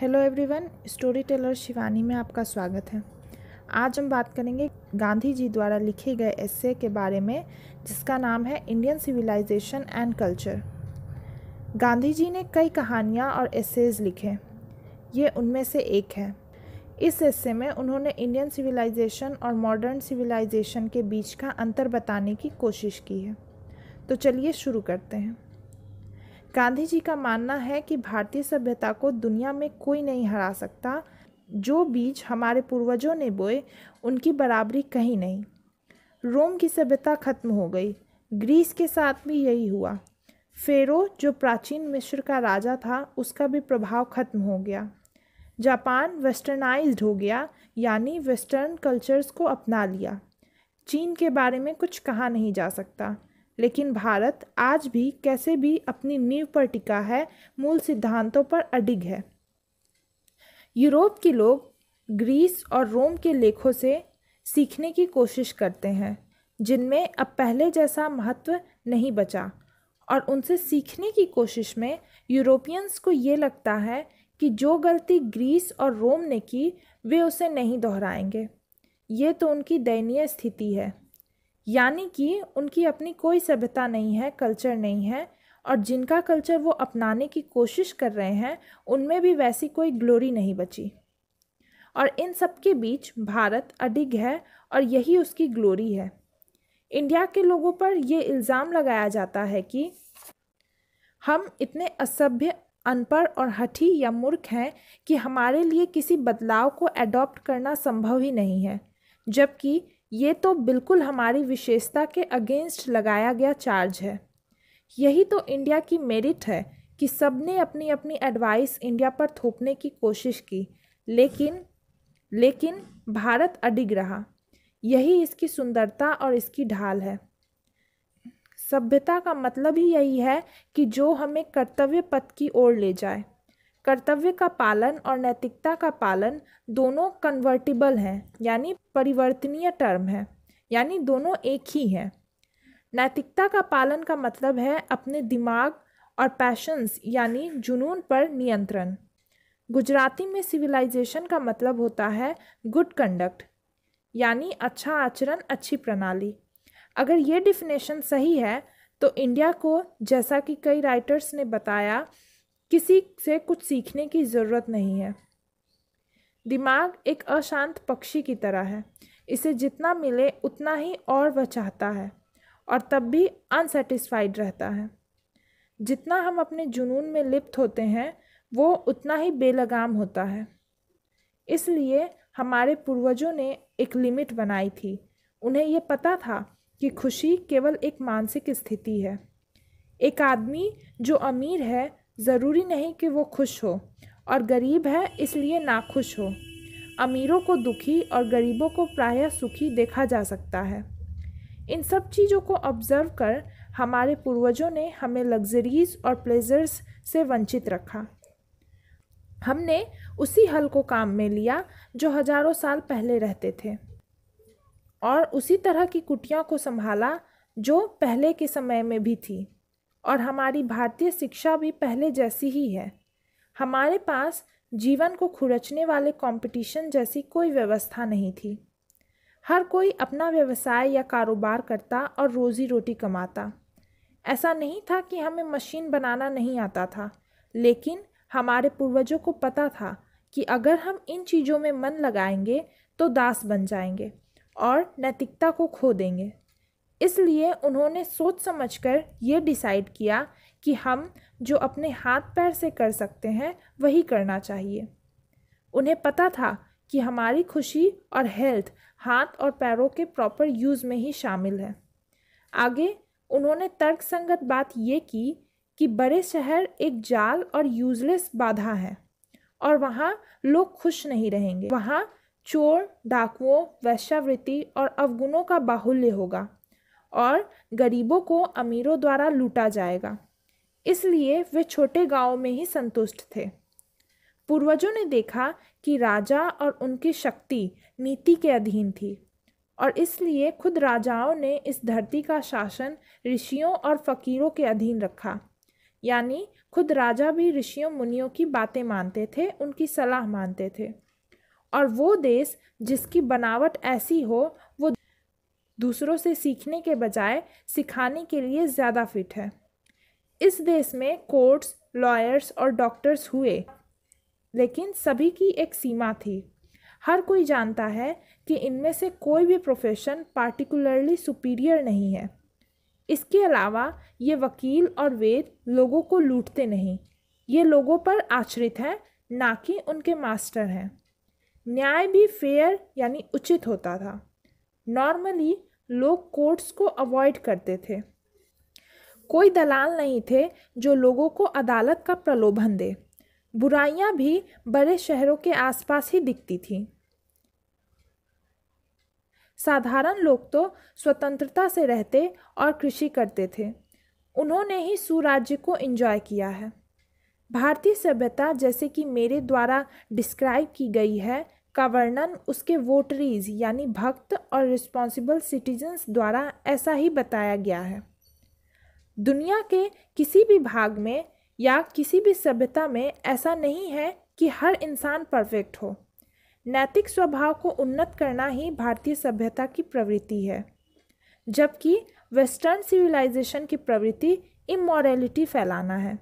hello everyone story teller Shivani में आपका स्वागत है आज हम बात करेंगे गांधी जी द्वारा लिखे गए ऐसे के बारे में जिसका नाम है Indian civilization and culture Gandhi ji ने कई कहानियाँ और एसेज लिखे ये उनमें से एक है इस एस्से में उन्होंने इंडियन सिविलाइजेशन और मॉडर्न सिविलाइजेशन के बीच का अंतर बताने की कोशिश की है तो चलिए शुरू करते हैं गांधी जी का मानना है कि भारतीय सभ्यता को दुनिया में कोई नहीं हरा सकता जो बीज हमारे पूर्वजों ने बोए उनकी बराबरी कहीं नहीं रोम की सभ्यता खत्म हो गई ग्रीस के साथ भी यही हुआ फेरो जो प्राचीन मिश्र का राजा था उसका भी प्रभाव खत्म हो गया जापान वेस्टर्नाइज्ड हो गया यानी वेस्टर्न कल्चर्स को अपना लिया चीन के बारे में कुछ कहा नहीं जा सकता लेकिन भारत आज भी कैसे भी अपनी नींव पर टिका है मूल सिद्धांतों पर अडिग है यूरोप के लोग ग्रीस और रोम के लेखों से सीखने की कोशिश करते हैं जिनमें अब पहले जैसा महत्व नहीं बचा और उनसे सीखने की कोशिश में यूरोपियंस को ये लगता है कि जो गलती ग्रीस और रोम ने की वे उसे नहीं दोहराएंगे ये तो उनकी दयनीय स्थिति है यानी कि उनकी अपनी कोई सभ्यता नहीं है कल्चर नहीं है और जिनका कल्चर वो अपनाने की कोशिश कर रहे हैं उनमें भी वैसी कोई ग्लोरी नहीं बची और इन सब के बीच भारत अडिग है और यही उसकी ग्लोरी है इंडिया के लोगों पर ये इल्ज़ाम लगाया जाता है कि हम इतने असभ्य अनपढ़ और हठी या मूर्ख हैं कि हमारे लिए किसी बदलाव को एडॉप्ट करना संभव ही नहीं है जबकि ये तो बिल्कुल हमारी विशेषता के अगेंस्ट लगाया गया चार्ज है यही तो इंडिया की मेरिट है कि सबने अपनी अपनी एडवाइस इंडिया पर थोपने की कोशिश की लेकिन लेकिन भारत अडिग रहा यही इसकी सुंदरता और इसकी ढाल है सभ्यता का मतलब ही यही है कि जो हमें कर्तव्य पथ की ओर ले जाए कर्तव्य का पालन और नैतिकता का पालन दोनों कन्वर्टिबल हैं यानी परिवर्तनीय टर्म है यानी दोनों एक ही हैं नैतिकता का पालन का मतलब है अपने दिमाग और पैशंस यानी जुनून पर नियंत्रण गुजराती में सिविलाइजेशन का मतलब होता है गुड कंडक्ट यानी अच्छा आचरण अच्छी प्रणाली अगर ये डिफिनेशन सही है तो इंडिया को जैसा कि कई राइटर्स ने बताया किसी से कुछ सीखने की ज़रूरत नहीं है दिमाग एक अशांत पक्षी की तरह है इसे जितना मिले उतना ही और वह चाहता है और तब भी अनसेटिस्फाइड रहता है जितना हम अपने जुनून में लिप्त होते हैं वो उतना ही बेलगाम होता है इसलिए हमारे पूर्वजों ने एक लिमिट बनाई थी उन्हें ये पता था कि खुशी केवल एक मानसिक स्थिति है एक आदमी जो अमीर है ज़रूरी नहीं कि वो खुश हो और गरीब है इसलिए ना खुश हो अमीरों को दुखी और गरीबों को प्रायः सुखी देखा जा सकता है इन सब चीज़ों को ऑब्ज़र्व कर हमारे पूर्वजों ने हमें लग्जरीज और प्लेजर्स से वंचित रखा हमने उसी हल को काम में लिया जो हजारों साल पहले रहते थे और उसी तरह की कुटिया को संभाला जो पहले के समय में भी थी और हमारी भारतीय शिक्षा भी पहले जैसी ही है हमारे पास जीवन को खुरचने वाले कंपटीशन जैसी कोई व्यवस्था नहीं थी हर कोई अपना व्यवसाय या कारोबार करता और रोज़ी रोटी कमाता ऐसा नहीं था कि हमें मशीन बनाना नहीं आता था लेकिन हमारे पूर्वजों को पता था कि अगर हम इन चीज़ों में मन लगाएंगे तो दास बन जाएंगे और नैतिकता को खो देंगे इसलिए उन्होंने सोच समझकर ये डिसाइड किया कि हम जो अपने हाथ पैर से कर सकते हैं वही करना चाहिए उन्हें पता था कि हमारी खुशी और हेल्थ हाथ और पैरों के प्रॉपर यूज़ में ही शामिल है आगे उन्होंने तर्कसंगत बात ये की कि बड़े शहर एक जाल और यूजलेस बाधा है और वहाँ लोग खुश नहीं रहेंगे वहाँ चोर डाकुओं वैश्यावृत्ति और अवगुणों का बाहुल्य होगा और गरीबों को अमीरों द्वारा लूटा जाएगा इसलिए वे छोटे गांवों में ही संतुष्ट थे पूर्वजों ने देखा कि राजा और उनकी शक्ति नीति के अधीन थी और इसलिए खुद राजाओं ने इस धरती का शासन ऋषियों और फकीरों के अधीन रखा यानी खुद राजा भी ऋषियों मुनियों की बातें मानते थे उनकी सलाह मानते थे और वो देश जिसकी बनावट ऐसी हो दूसरों से सीखने के बजाय सिखाने के लिए ज़्यादा फिट है इस देश में कोर्ट्स लॉयर्स और डॉक्टर्स हुए लेकिन सभी की एक सीमा थी हर कोई जानता है कि इनमें से कोई भी प्रोफेशन पार्टिकुलरली सुपीरियर नहीं है इसके अलावा ये वकील और वेद लोगों को लूटते नहीं ये लोगों पर आश्रित हैं ना कि उनके मास्टर हैं न्याय भी फेयर यानी उचित होता था नॉर्मली लोग कोर्ट्स को अवॉइड करते थे कोई दलाल नहीं थे जो लोगों को अदालत का प्रलोभन दे बुराइयां भी बड़े शहरों के आसपास ही दिखती थीं साधारण लोग तो स्वतंत्रता से रहते और कृषि करते थे उन्होंने ही सुराज्य को एंजॉय किया है भारतीय सभ्यता जैसे कि मेरे द्वारा डिस्क्राइब की गई है का वर्णन उसके वोटरीज यानी भक्त और रिस्पॉन्सिबल सिटीजन्स द्वारा ऐसा ही बताया गया है दुनिया के किसी भी भाग में या किसी भी सभ्यता में ऐसा नहीं है कि हर इंसान परफेक्ट हो नैतिक स्वभाव को उन्नत करना ही भारतीय सभ्यता की प्रवृत्ति है जबकि वेस्टर्न सिविलाइजेशन की प्रवृत्ति इमोरेलिटी फैलाना है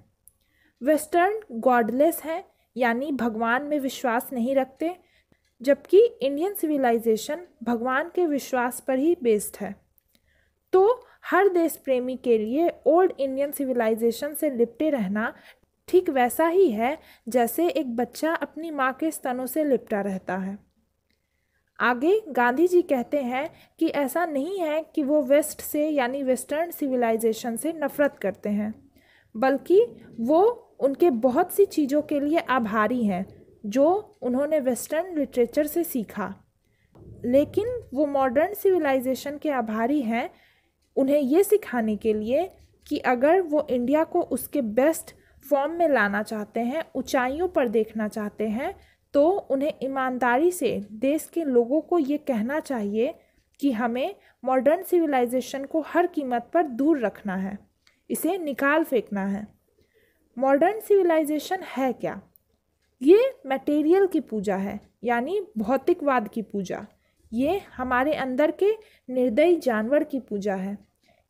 वेस्टर्न गॉडलेस हैं यानी भगवान में विश्वास नहीं रखते जबकि इंडियन सिविलाइजेशन भगवान के विश्वास पर ही बेस्ड है तो हर देश प्रेमी के लिए ओल्ड इंडियन सिविलाइजेशन से लिपटे रहना ठीक वैसा ही है जैसे एक बच्चा अपनी माँ के स्तनों से लिपटा रहता है आगे गांधी जी कहते हैं कि ऐसा नहीं है कि वो वेस्ट से यानी वेस्टर्न सिविलाइजेशन से नफ़रत करते हैं बल्कि वो उनके बहुत सी चीज़ों के लिए आभारी हैं जो उन्होंने वेस्टर्न लिटरेचर से सीखा लेकिन वो मॉडर्न सिविलाइजेशन के आभारी हैं उन्हें ये सिखाने के लिए कि अगर वो इंडिया को उसके बेस्ट फॉर्म में लाना चाहते हैं ऊंचाइयों पर देखना चाहते हैं तो उन्हें ईमानदारी से देश के लोगों को ये कहना चाहिए कि हमें मॉडर्न सिविलाइजेशन को हर कीमत पर दूर रखना है इसे निकाल फेंकना है मॉडर्न सिविलाइजेशन है क्या ये मटेरियल की पूजा है यानी भौतिकवाद की पूजा ये हमारे अंदर के निर्दयी जानवर की पूजा है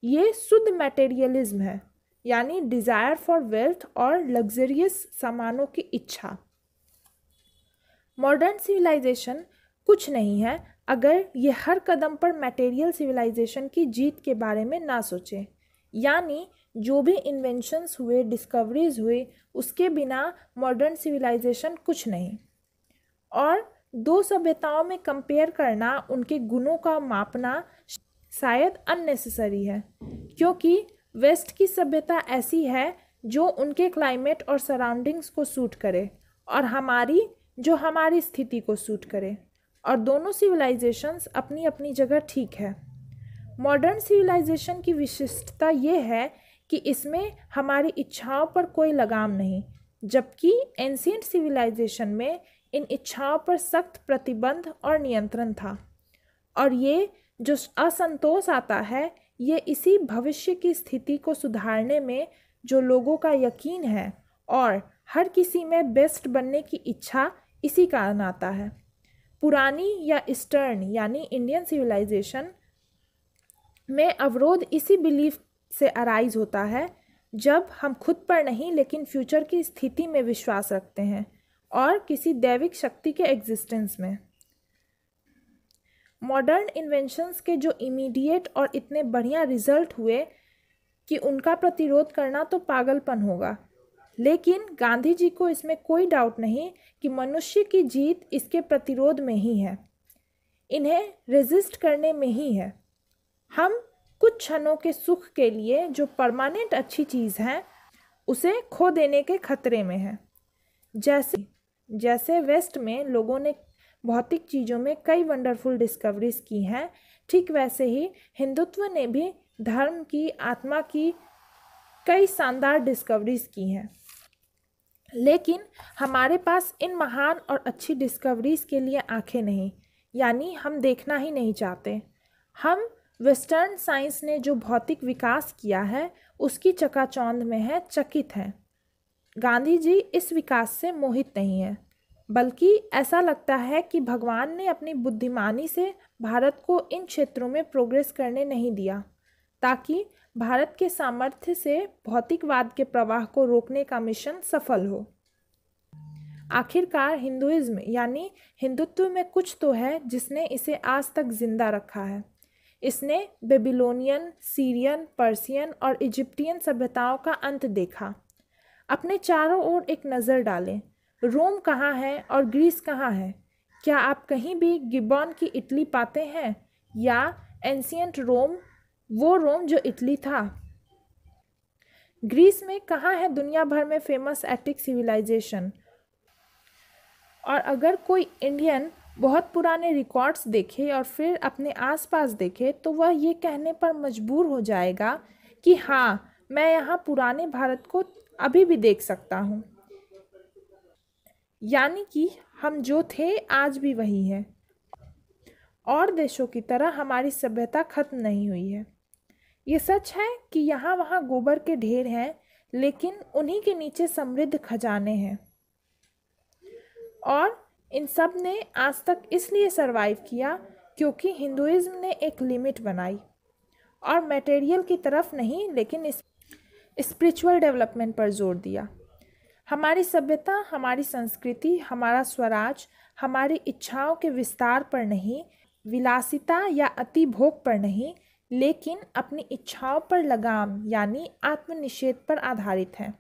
ये शुद्ध मटेरियलिज्म है यानी डिज़ायर फॉर वेल्थ और लग्जरियस सामानों की इच्छा मॉडर्न सिविलाइजेशन कुछ नहीं है अगर ये हर कदम पर मटेरियल सिविलाइजेशन की जीत के बारे में ना सोचे यानी जो भी इन्वेंशंस हुए डिस्कवरीज हुए उसके बिना मॉडर्न सिविलाइजेशन कुछ नहीं और दो सभ्यताओं में कंपेयर करना उनके गुणों का मापना शायद अननेसेसरी है क्योंकि वेस्ट की सभ्यता ऐसी है जो उनके क्लाइमेट और सराउंडिंग्स को सूट करे और हमारी जो हमारी स्थिति को सूट करे और दोनों सिविलाइजेशंस अपनी अपनी जगह ठीक है मॉडर्न सिविलाइजेशन की विशिष्टता ये है कि इसमें हमारी इच्छाओं पर कोई लगाम नहीं जबकि एंशियंट सिविलाइजेशन में इन इच्छाओं पर सख्त प्रतिबंध और नियंत्रण था और ये जो असंतोष आता है ये इसी भविष्य की स्थिति को सुधारने में जो लोगों का यकीन है और हर किसी में बेस्ट बनने की इच्छा इसी कारण आता है पुरानी या ईस्टर्न यानी इंडियन सिविलाइजेशन में अवरोध इसी बिलीफ से अराइज होता है जब हम खुद पर नहीं लेकिन फ्यूचर की स्थिति में विश्वास रखते हैं और किसी दैविक शक्ति के एग्जिस्टेंस में मॉडर्न इन्वेंशंस के जो इमीडिएट और इतने बढ़िया रिजल्ट हुए कि उनका प्रतिरोध करना तो पागलपन होगा लेकिन गांधी जी को इसमें कोई डाउट नहीं कि मनुष्य की जीत इसके प्रतिरोध में ही है इन्हें रेजिस्ट करने में ही है हम कुछ क्षणों के सुख के लिए जो परमानेंट अच्छी चीज़ है उसे खो देने के खतरे में है जैसे जैसे वेस्ट में लोगों ने भौतिक चीज़ों में कई वंडरफुल डिस्कवरीज की हैं ठीक वैसे ही हिंदुत्व ने भी धर्म की आत्मा की कई शानदार डिस्कवरीज की हैं लेकिन हमारे पास इन महान और अच्छी डिस्कवरीज के लिए आंखें नहीं यानी हम देखना ही नहीं चाहते हम वेस्टर्न साइंस ने जो भौतिक विकास किया है उसकी चकाचौंध में है चकित है गांधी जी इस विकास से मोहित नहीं है बल्कि ऐसा लगता है कि भगवान ने अपनी बुद्धिमानी से भारत को इन क्षेत्रों में प्रोग्रेस करने नहीं दिया ताकि भारत के सामर्थ्य से भौतिकवाद के प्रवाह को रोकने का मिशन सफल हो आखिरकार हिंदुइज्म यानी हिंदुत्व में कुछ तो है जिसने इसे आज तक जिंदा रखा है इसने बेबीलोनियन सीरियन पर्सियन और इजिप्टियन सभ्यताओं का अंत देखा अपने चारों ओर एक नज़र डालें रोम कहाँ है और ग्रीस कहाँ है क्या आप कहीं भी गिबॉन की इटली पाते हैं या एंशियंट रोम वो रोम जो इटली था ग्रीस में कहाँ है दुनिया भर में फेमस एटिक सिविलाइजेशन और अगर कोई इंडियन बहुत पुराने रिकॉर्ड्स देखे और फिर अपने आसपास देखे तो वह ये कहने पर मजबूर हो जाएगा कि हाँ मैं यहाँ पुराने भारत को अभी भी देख सकता हूँ यानी कि हम जो थे आज भी वही हैं और देशों की तरह हमारी सभ्यता खत्म नहीं हुई है ये सच है कि यहाँ वहाँ गोबर के ढेर हैं लेकिन उन्हीं के नीचे समृद्ध खजाने हैं और इन सब ने आज तक इसलिए सरवाइव किया क्योंकि हिंदुइज्म ने एक लिमिट बनाई और मटेरियल की तरफ नहीं लेकिन स्पिरिचुअल डेवलपमेंट पर जोर दिया हमारी सभ्यता हमारी संस्कृति हमारा स्वराज हमारी इच्छाओं के विस्तार पर नहीं विलासिता या अति भोग पर नहीं लेकिन अपनी इच्छाओं पर लगाम यानी आत्मनिषेध पर आधारित है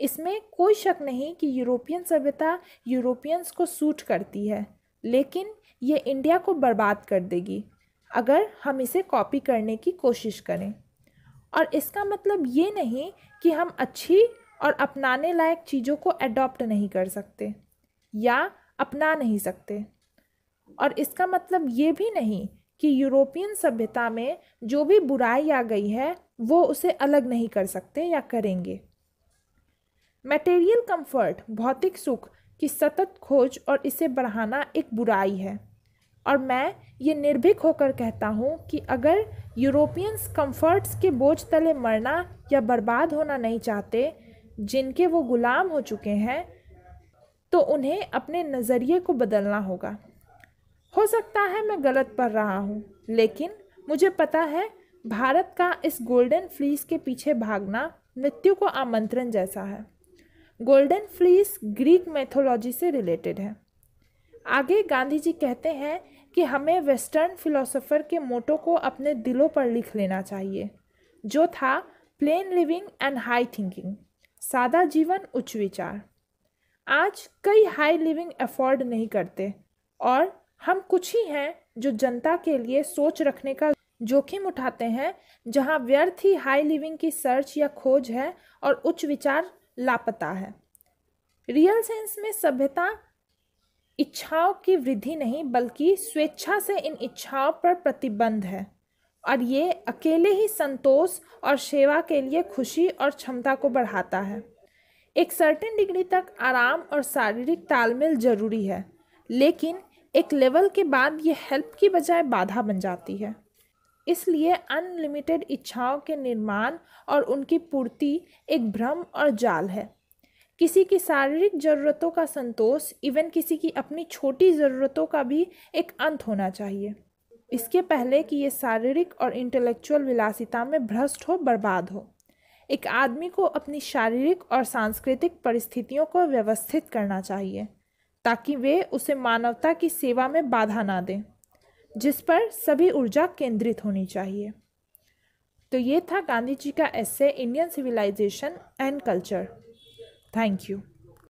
इसमें कोई शक नहीं कि यूरोपियन सभ्यता यूरोपियंस को सूट करती है लेकिन ये इंडिया को बर्बाद कर देगी अगर हम इसे कॉपी करने की कोशिश करें और इसका मतलब ये नहीं कि हम अच्छी और अपनाने लायक चीज़ों को अडॉप्ट नहीं कर सकते या अपना नहीं सकते और इसका मतलब ये भी नहीं कि यूरोपियन सभ्यता में जो भी बुराई आ गई है वो उसे अलग नहीं कर सकते या करेंगे मटेरियल कंफर्ट भौतिक सुख की सतत खोज और इसे बढ़ाना एक बुराई है और मैं ये निर्भीक होकर कहता हूँ कि अगर यूरोपियंस कंफर्ट्स के बोझ तले मरना या बर्बाद होना नहीं चाहते जिनके वो गुलाम हो चुके हैं तो उन्हें अपने नज़रिए को बदलना होगा हो सकता है मैं गलत पढ़ रहा हूँ लेकिन मुझे पता है भारत का इस गोल्डन फ्लीस के पीछे भागना मृत्यु को आमंत्रण जैसा है गोल्डन फ्लीस ग्रीक मैथोलॉजी से रिलेटेड है आगे गांधी जी कहते हैं कि हमें वेस्टर्न फिलोसोफर के मोटो को अपने दिलों पर लिख लेना चाहिए जो था plain living and high thinking सादा जीवन उच्च विचार आज कई हाई लिविंग अफोर्ड नहीं करते और हम कुछ ही हैं जो जनता के लिए सोच रखने का जोखिम उठाते हैं जहां व्यर्थ ही हाई लिविंग की सर्च या खोज है और उच्च विचार लापता है रियल सेंस में सभ्यता इच्छाओं की वृद्धि नहीं बल्कि स्वेच्छा से इन इच्छाओं पर प्रतिबंध है और ये अकेले ही संतोष और सेवा के लिए खुशी और क्षमता को बढ़ाता है एक सर्टेन डिग्री तक आराम और शारीरिक तालमेल जरूरी है लेकिन एक लेवल के बाद ये हेल्प की बजाय बाधा बन जाती है इसलिए अनलिमिटेड इच्छाओं के निर्माण और उनकी पूर्ति एक भ्रम और जाल है किसी की शारीरिक ज़रूरतों का संतोष इवन किसी की अपनी छोटी ज़रूरतों का भी एक अंत होना चाहिए इसके पहले कि ये शारीरिक और इंटेलेक्चुअल विलासिता में भ्रष्ट हो बर्बाद हो एक आदमी को अपनी शारीरिक और सांस्कृतिक परिस्थितियों को व्यवस्थित करना चाहिए ताकि वे उसे मानवता की सेवा में बाधा ना दें जिस पर सभी ऊर्जा केंद्रित होनी चाहिए तो ये था गांधी जी का ऐसे Indian civilization and culture thank you